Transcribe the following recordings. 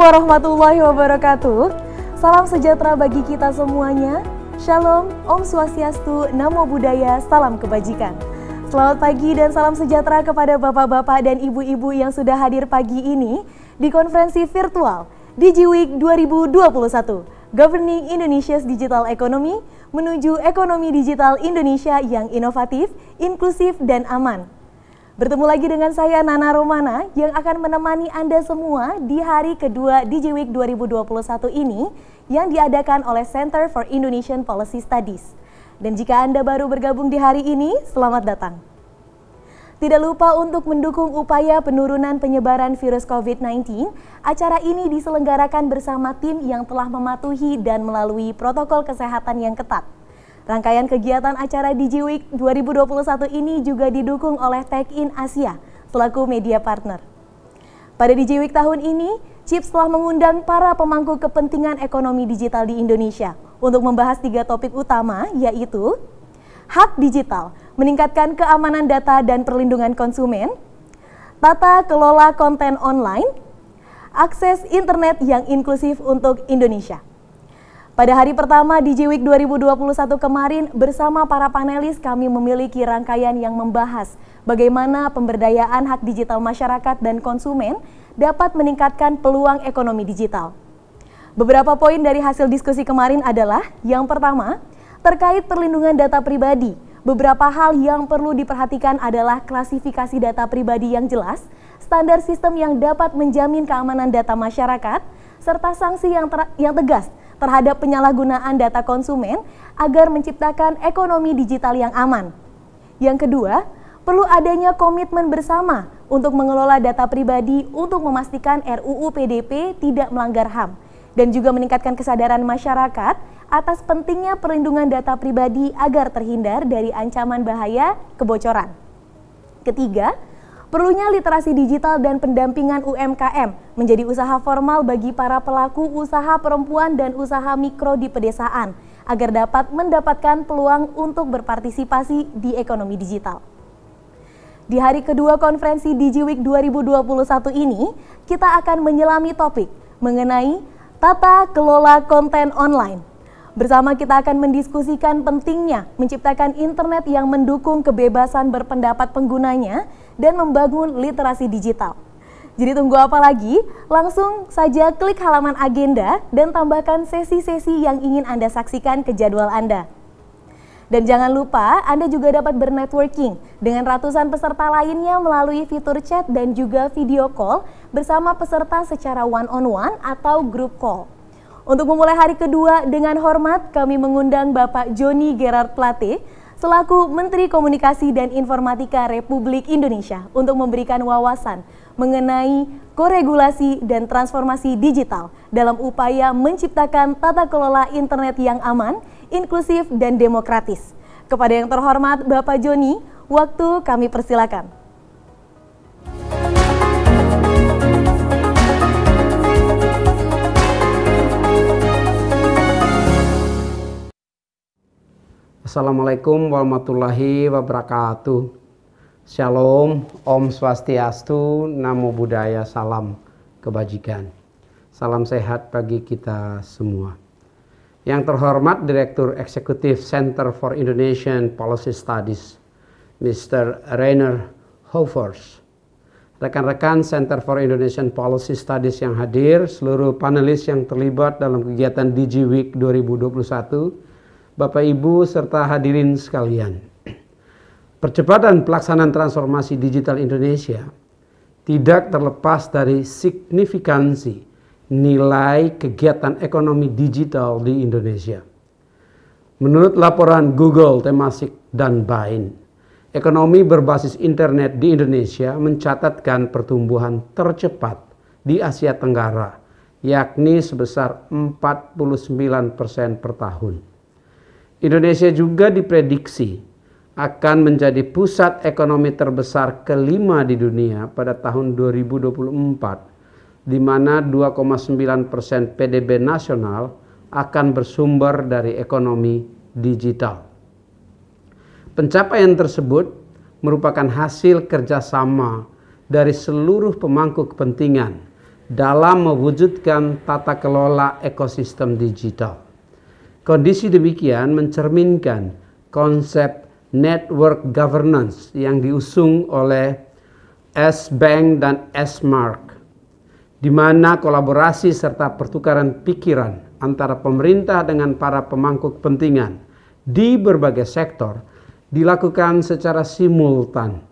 warahmatullahi wabarakatuh. Salam sejahtera bagi kita semuanya. Shalom, Om Swastiastu, Namo Buddhaya, Salam Kebajikan. Selamat pagi dan salam sejahtera kepada bapak-bapak dan ibu-ibu yang sudah hadir pagi ini di konferensi virtual DigiWeek 2021 Governing Indonesia's Digital Economy menuju ekonomi digital Indonesia yang inovatif, inklusif, dan aman. Bertemu lagi dengan saya Nana Romana yang akan menemani Anda semua di hari kedua DJ Week 2021 ini yang diadakan oleh Center for Indonesian Policy Studies. Dan jika Anda baru bergabung di hari ini, selamat datang. Tidak lupa untuk mendukung upaya penurunan penyebaran virus COVID-19, acara ini diselenggarakan bersama tim yang telah mematuhi dan melalui protokol kesehatan yang ketat. Rangkaian kegiatan acara DJ Week 2021 ini juga didukung oleh Tech In Asia selaku media partner. Pada DJ Week tahun ini, Chips telah mengundang para pemangku kepentingan ekonomi digital di Indonesia untuk membahas tiga topik utama yaitu hak digital, meningkatkan keamanan data dan perlindungan konsumen, tata kelola konten online, akses internet yang inklusif untuk Indonesia. Pada hari pertama DJ Week 2021 kemarin, bersama para panelis kami memiliki rangkaian yang membahas bagaimana pemberdayaan hak digital masyarakat dan konsumen dapat meningkatkan peluang ekonomi digital. Beberapa poin dari hasil diskusi kemarin adalah, yang pertama, terkait perlindungan data pribadi, beberapa hal yang perlu diperhatikan adalah klasifikasi data pribadi yang jelas, standar sistem yang dapat menjamin keamanan data masyarakat, serta sanksi yang, yang tegas terhadap penyalahgunaan data konsumen agar menciptakan ekonomi digital yang aman. Yang kedua, perlu adanya komitmen bersama untuk mengelola data pribadi untuk memastikan RUU PDP tidak melanggar HAM dan juga meningkatkan kesadaran masyarakat atas pentingnya perlindungan data pribadi agar terhindar dari ancaman bahaya kebocoran. Ketiga, Perlunya literasi digital dan pendampingan UMKM menjadi usaha formal bagi para pelaku usaha perempuan dan usaha mikro di pedesaan agar dapat mendapatkan peluang untuk berpartisipasi di ekonomi digital. Di hari kedua konferensi DigiWeek 2021 ini, kita akan menyelami topik mengenai tata kelola konten online Bersama kita akan mendiskusikan pentingnya menciptakan internet yang mendukung kebebasan berpendapat penggunanya dan membangun literasi digital. Jadi tunggu apa lagi? Langsung saja klik halaman agenda dan tambahkan sesi-sesi yang ingin Anda saksikan ke jadwal Anda. Dan jangan lupa, Anda juga dapat bernetworking dengan ratusan peserta lainnya melalui fitur chat dan juga video call bersama peserta secara one-on-one -on -one atau group call. Untuk memulai hari kedua dengan hormat, kami mengundang Bapak Joni Gerard Plate selaku Menteri Komunikasi dan Informatika Republik Indonesia untuk memberikan wawasan mengenai koregulasi dan transformasi digital dalam upaya menciptakan tata kelola internet yang aman, inklusif, dan demokratis. Kepada yang terhormat Bapak Joni, waktu kami persilakan. Assalamualaikum warahmatullahi wabarakatuh. Shalom, Om Swastiastu, Namo Buddhaya, Salam Kebajikan. Salam sehat bagi kita semua. Yang terhormat Direktur Eksekutif Center for Indonesian Policy Studies, Mr. Rainer Hofers. Rekan-rekan Center for Indonesian Policy Studies yang hadir, seluruh panelis yang terlibat dalam kegiatan DG Week 2021, Bapak Ibu serta hadirin sekalian. Percepatan pelaksanaan transformasi digital Indonesia tidak terlepas dari signifikansi nilai kegiatan ekonomi digital di Indonesia. Menurut laporan Google, Temasek, dan Bain, ekonomi berbasis internet di Indonesia mencatatkan pertumbuhan tercepat di Asia Tenggara, yakni sebesar 49% per tahun. Indonesia juga diprediksi akan menjadi pusat ekonomi terbesar kelima di dunia pada tahun 2024, di mana 2,9 persen PDB nasional akan bersumber dari ekonomi digital. Pencapaian tersebut merupakan hasil kerjasama dari seluruh pemangku kepentingan dalam mewujudkan tata kelola ekosistem digital. Kondisi demikian mencerminkan konsep network governance yang diusung oleh S-Bank dan S-Mark, di mana kolaborasi serta pertukaran pikiran antara pemerintah dengan para pemangku kepentingan di berbagai sektor dilakukan secara simultan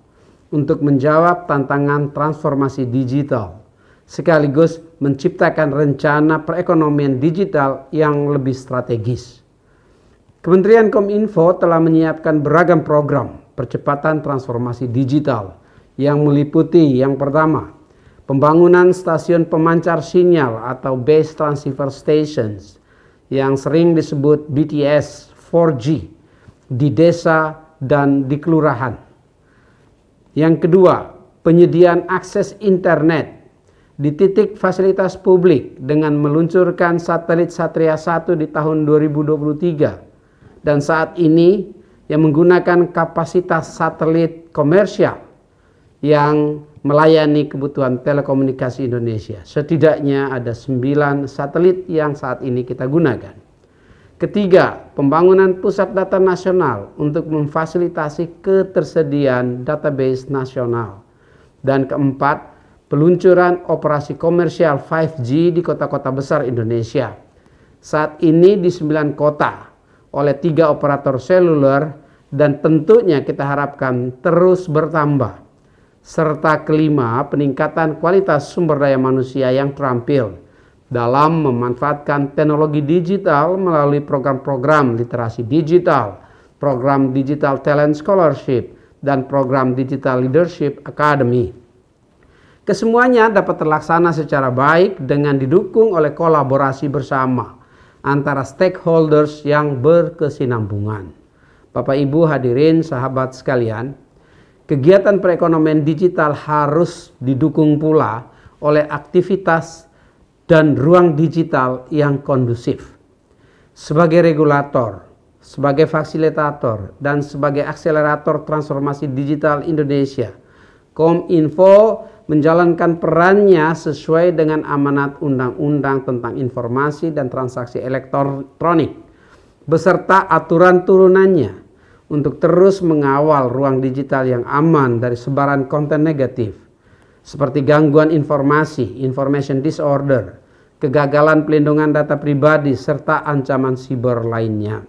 untuk menjawab tantangan transformasi digital sekaligus menciptakan rencana perekonomian digital yang lebih strategis. Kementerian Kominfo telah menyiapkan beragam program percepatan transformasi digital yang meliputi yang pertama, pembangunan stasiun pemancar sinyal atau base transceiver stations yang sering disebut BTS 4G di desa dan di kelurahan. Yang kedua, penyediaan akses internet di titik fasilitas publik dengan meluncurkan satelit Satria 1 di tahun 2023 dan saat ini yang menggunakan kapasitas satelit komersial yang melayani kebutuhan telekomunikasi Indonesia. Setidaknya ada 9 satelit yang saat ini kita gunakan. Ketiga, pembangunan pusat data nasional untuk memfasilitasi ketersediaan database nasional. Dan keempat, peluncuran operasi komersial 5G di kota-kota besar Indonesia. Saat ini di 9 kota oleh tiga operator seluler dan tentunya kita harapkan terus bertambah. Serta kelima, peningkatan kualitas sumber daya manusia yang terampil dalam memanfaatkan teknologi digital melalui program-program literasi digital, program Digital Talent Scholarship, dan program Digital Leadership Academy. Kesemuanya dapat terlaksana secara baik dengan didukung oleh kolaborasi bersama antara stakeholders yang berkesinambungan. Bapak Ibu hadirin sahabat sekalian, kegiatan perekonomian digital harus didukung pula oleh aktivitas dan ruang digital yang kondusif. Sebagai regulator, sebagai fasilitator, dan sebagai akselerator transformasi digital Indonesia, Kominfo menjalankan perannya sesuai dengan amanat undang-undang tentang informasi dan transaksi elektronik beserta aturan turunannya untuk terus mengawal ruang digital yang aman dari sebaran konten negatif seperti gangguan informasi, information disorder, kegagalan pelindungan data pribadi serta ancaman siber lainnya.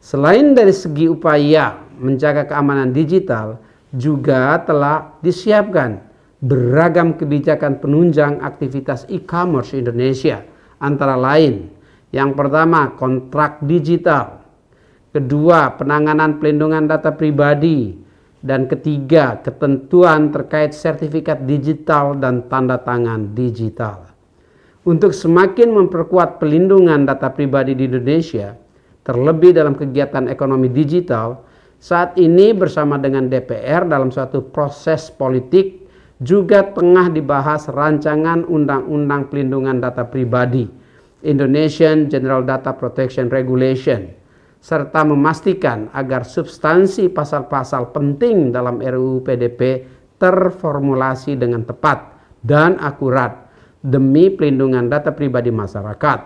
Selain dari segi upaya menjaga keamanan digital juga telah disiapkan beragam kebijakan penunjang aktivitas e-commerce Indonesia, antara lain: yang pertama, kontrak digital, kedua, penanganan pelindungan data pribadi, dan ketiga, ketentuan terkait sertifikat digital dan tanda tangan digital. Untuk semakin memperkuat pelindungan data pribadi di Indonesia, terlebih dalam kegiatan ekonomi digital, saat ini bersama dengan DPR dalam suatu proses politik juga tengah dibahas rancangan Undang-Undang Pelindungan Data Pribadi, Indonesian General Data Protection Regulation, serta memastikan agar substansi pasal-pasal penting dalam RUU PDP terformulasi dengan tepat dan akurat demi pelindungan data pribadi masyarakat,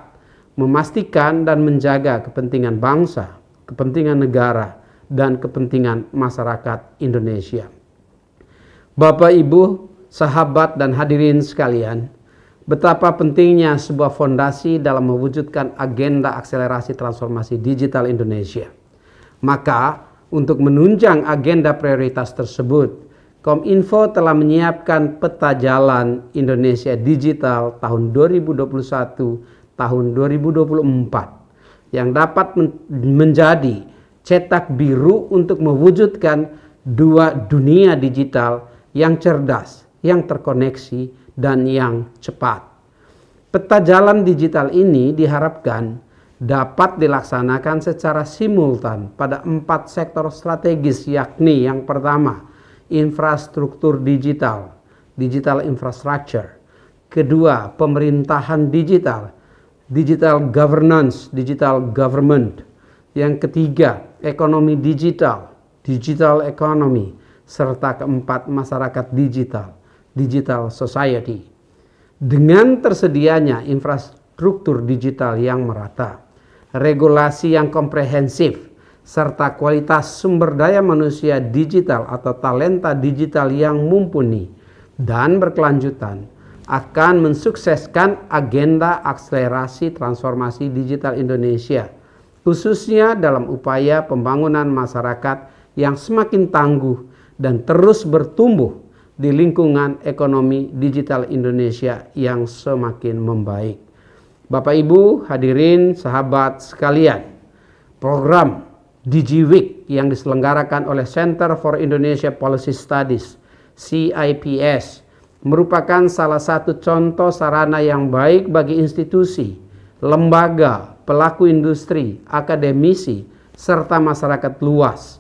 memastikan dan menjaga kepentingan bangsa, kepentingan negara, dan kepentingan masyarakat Indonesia. Bapak, Ibu, sahabat, dan hadirin sekalian, betapa pentingnya sebuah fondasi dalam mewujudkan agenda akselerasi transformasi digital Indonesia. Maka, untuk menunjang agenda prioritas tersebut, Kominfo telah menyiapkan peta jalan Indonesia Digital tahun 2021 tahun 2024 yang dapat menjadi cetak biru untuk mewujudkan dua dunia digital yang cerdas, yang terkoneksi, dan yang cepat. Peta jalan digital ini diharapkan dapat dilaksanakan secara simultan pada empat sektor strategis yakni yang pertama infrastruktur digital, digital infrastructure, kedua pemerintahan digital, digital governance, digital government, yang ketiga ekonomi digital, digital economy, serta keempat masyarakat digital, digital society. Dengan tersedianya infrastruktur digital yang merata, regulasi yang komprehensif, serta kualitas sumber daya manusia digital atau talenta digital yang mumpuni dan berkelanjutan akan mensukseskan agenda akselerasi transformasi digital Indonesia, khususnya dalam upaya pembangunan masyarakat yang semakin tangguh dan terus bertumbuh di lingkungan ekonomi digital Indonesia yang semakin membaik. Bapak Ibu, hadirin sahabat sekalian, program DigiWeek yang diselenggarakan oleh Center for Indonesia Policy Studies, CIPS, merupakan salah satu contoh sarana yang baik bagi institusi, lembaga, pelaku industri, akademisi, serta masyarakat luas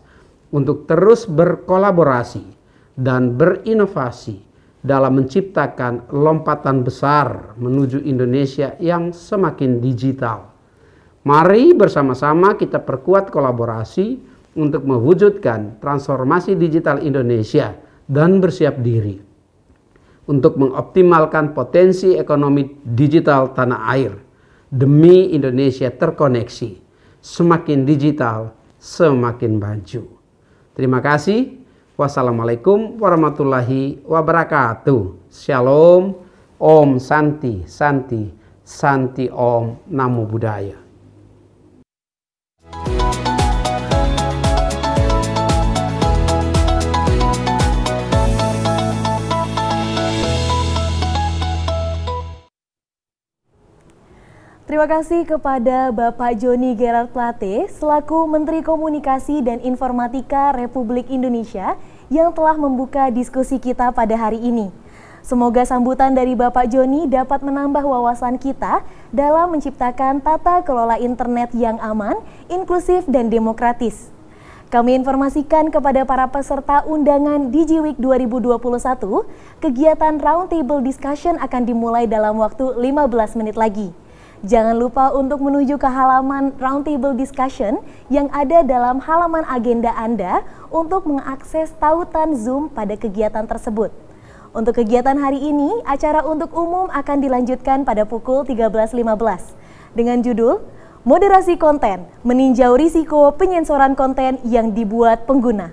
untuk terus berkolaborasi dan berinovasi dalam menciptakan lompatan besar menuju Indonesia yang semakin digital. Mari bersama-sama kita perkuat kolaborasi untuk mewujudkan transformasi digital Indonesia dan bersiap diri untuk mengoptimalkan potensi ekonomi digital tanah air demi Indonesia terkoneksi, semakin digital, semakin maju. Terima kasih. Wassalamualaikum warahmatullahi wabarakatuh. Shalom. Om Santi, Santi, Santi Om Namo Buddhaya. Terima kasih kepada Bapak Joni Gerard Plate selaku Menteri Komunikasi dan Informatika Republik Indonesia yang telah membuka diskusi kita pada hari ini. Semoga sambutan dari Bapak Joni dapat menambah wawasan kita dalam menciptakan tata kelola internet yang aman, inklusif, dan demokratis. Kami informasikan kepada para peserta undangan DigiWeek 2021, kegiatan Roundtable Discussion akan dimulai dalam waktu 15 menit lagi. Jangan lupa untuk menuju ke halaman Roundtable Discussion yang ada dalam halaman agenda Anda untuk mengakses tautan Zoom pada kegiatan tersebut. Untuk kegiatan hari ini, acara untuk umum akan dilanjutkan pada pukul 13.15 dengan judul Moderasi Konten, meninjau risiko penyensoran konten yang dibuat pengguna.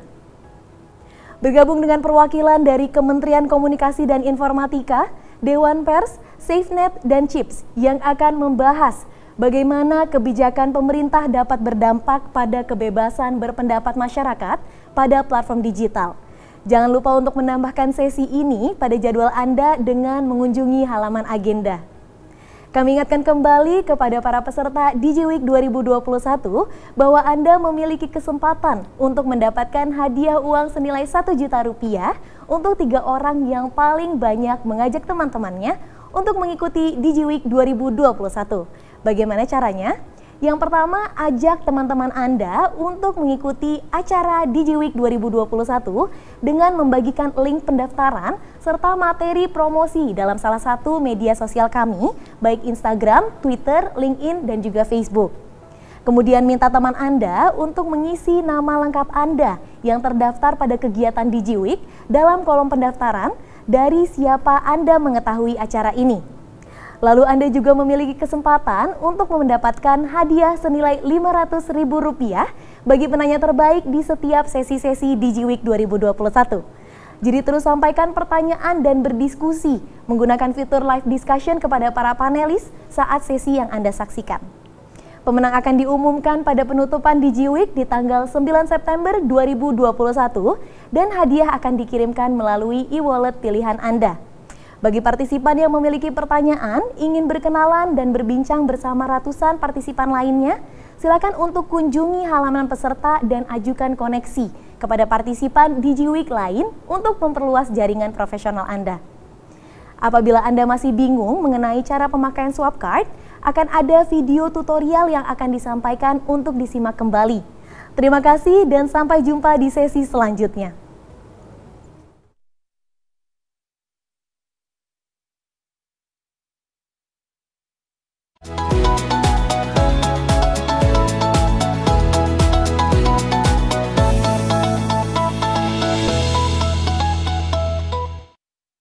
Bergabung dengan perwakilan dari Kementerian Komunikasi dan Informatika, Dewan Pers, SafeNet, dan CHIPS yang akan membahas bagaimana kebijakan pemerintah dapat berdampak pada kebebasan berpendapat masyarakat pada platform digital. Jangan lupa untuk menambahkan sesi ini pada jadwal Anda dengan mengunjungi halaman agenda. Kami ingatkan kembali kepada para peserta DJ Week 2021 bahwa Anda memiliki kesempatan untuk mendapatkan hadiah uang senilai 1 juta rupiah untuk tiga orang yang paling banyak mengajak teman-temannya untuk mengikuti DJ Week 2021. Bagaimana caranya? Yang pertama, ajak teman-teman Anda untuk mengikuti acara DigiWeek Week 2021 dengan membagikan link pendaftaran serta materi promosi dalam salah satu media sosial kami, baik Instagram, Twitter, LinkedIn, dan juga Facebook. Kemudian minta teman Anda untuk mengisi nama lengkap Anda yang terdaftar pada kegiatan DigiWeek dalam kolom pendaftaran dari siapa Anda mengetahui acara ini. Lalu Anda juga memiliki kesempatan untuk mendapatkan hadiah senilai Rp500.000 bagi penanya terbaik di setiap sesi-sesi DigiWeek 2021. Jadi terus sampaikan pertanyaan dan berdiskusi menggunakan fitur live discussion kepada para panelis saat sesi yang Anda saksikan. Pemenang akan diumumkan pada penutupan DigiWeek di tanggal 9 September 2021 dan hadiah akan dikirimkan melalui e-wallet pilihan Anda. Bagi partisipan yang memiliki pertanyaan, ingin berkenalan dan berbincang bersama ratusan partisipan lainnya, silakan untuk kunjungi halaman peserta dan ajukan koneksi kepada partisipan DigiWeek lain untuk memperluas jaringan profesional Anda. Apabila Anda masih bingung mengenai cara pemakaian swap card, akan ada video tutorial yang akan disampaikan untuk disimak kembali. Terima kasih dan sampai jumpa di sesi selanjutnya.